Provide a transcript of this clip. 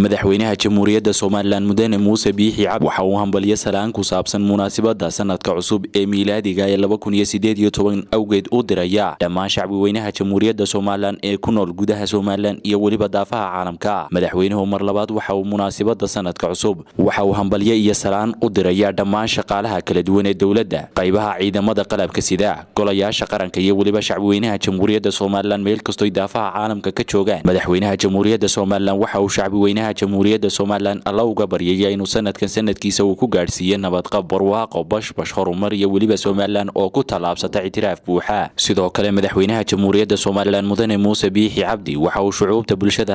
madaxweynaha jamhuuriyadda somalilan mudane muuse biixi cab waxa uu hambalyo salaan ku saabsan munaasabadda sanadka cusub ee miilaadiga ee awgeed u diraya dhammaan shacbiweynaha jamhuuriyadda somalilan ee ku nool gudaha somalilan iyo weliba daafaha caalamka madaxweynuhu mar labaad waxa uu munaasabadda sanadka cusub waxa uu hambalyo iyo salaan u diraya dhammaan shaqaalaha kala duwan ee dowladda qaybaha ciidamada qalabka sida golayaasha qaranka iyo weliba shacbiweynaha jamhuuriyadda somalilan meel kastoy daafaha caalamka ka joogaan madaxweynaha jamhuuriyadda somalilan waxa uu shacbiweynaha madaxweynaha jamhuuriyadda somalilan alla uga baryaya inuu sanadkan sanadkiisa uu ku gaadhsiiye nabadqab barwaaqo bashbash horumar iyo weliba somalilan oo ku tallaabsata ictiraaf buuxa sidoo kale madaxweynaha jamhuuriyadda somalilan mudane muuse biixi cabdi waxa uu shucuubta bulshada